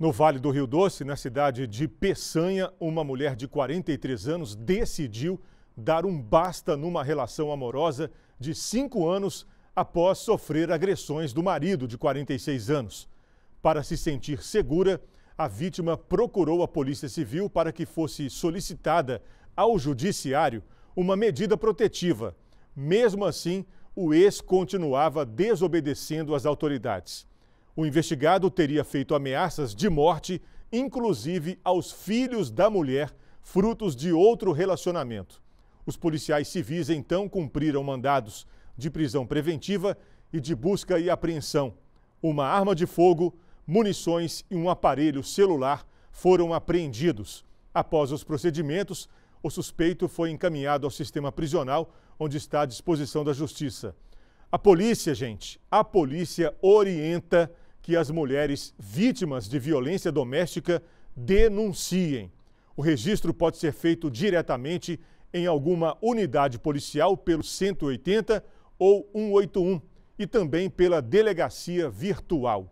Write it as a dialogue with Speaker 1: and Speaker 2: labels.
Speaker 1: No Vale do Rio Doce, na cidade de Peçanha, uma mulher de 43 anos decidiu dar um basta numa relação amorosa de 5 anos após sofrer agressões do marido de 46 anos. Para se sentir segura, a vítima procurou a Polícia Civil para que fosse solicitada ao Judiciário uma medida protetiva. Mesmo assim, o ex continuava desobedecendo às autoridades. O investigado teria feito ameaças de morte, inclusive aos filhos da mulher, frutos de outro relacionamento. Os policiais civis então cumpriram mandados de prisão preventiva e de busca e apreensão. Uma arma de fogo, munições e um aparelho celular foram apreendidos. Após os procedimentos, o suspeito foi encaminhado ao sistema prisional, onde está à disposição da justiça. A polícia, gente, a polícia orienta que as mulheres vítimas de violência doméstica denunciem. O registro pode ser feito diretamente em alguma unidade policial pelo 180 ou 181 e também pela delegacia virtual.